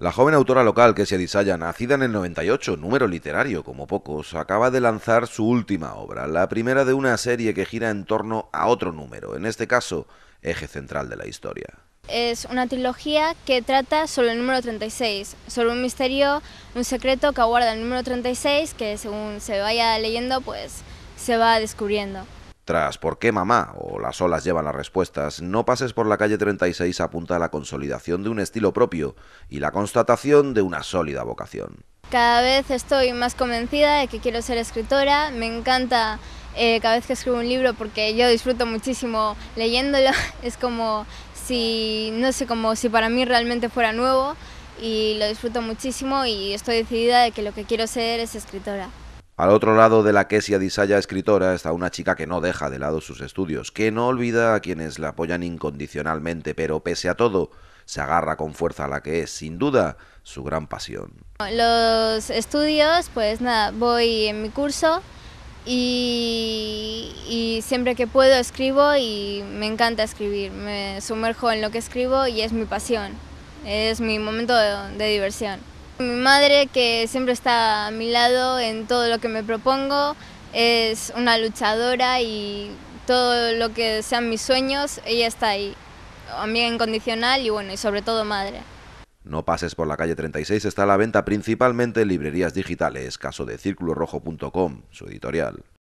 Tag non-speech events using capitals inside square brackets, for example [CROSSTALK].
La joven autora local que se Disaya, nacida en el 98, número literario como pocos, acaba de lanzar su última obra, la primera de una serie que gira en torno a otro número, en este caso, eje central de la historia. Es una trilogía que trata sobre el número 36, sobre un misterio, un secreto que aguarda el número 36, que según se vaya leyendo, pues se va descubriendo. Tras ¿Por qué mamá? o Las olas llevan las respuestas, No pases por la calle 36 apunta a la consolidación de un estilo propio y la constatación de una sólida vocación. Cada vez estoy más convencida de que quiero ser escritora, me encanta eh, cada vez que escribo un libro porque yo disfruto muchísimo leyéndolo, [LAUGHS] es como si, no sé, como si para mí realmente fuera nuevo y lo disfruto muchísimo y estoy decidida de que lo que quiero ser es escritora. Al otro lado de la quesia disaya escritora está una chica que no deja de lado sus estudios, que no olvida a quienes la apoyan incondicionalmente, pero pese a todo, se agarra con fuerza a la que es, sin duda, su gran pasión. Los estudios, pues nada, voy en mi curso y, siempre que puedo escribo y me encanta escribir, me sumerjo en lo que escribo y es mi pasión, es mi momento de diversión. Mi madre, que siempre está a mi lado en todo lo que me propongo, es una luchadora y todo lo que sean mis sueños, ella está ahí, amiga incondicional y bueno, y sobre todo madre. No pases por la calle 36 está a la venta principalmente en librerías digitales, caso de Rojo.com, su editorial.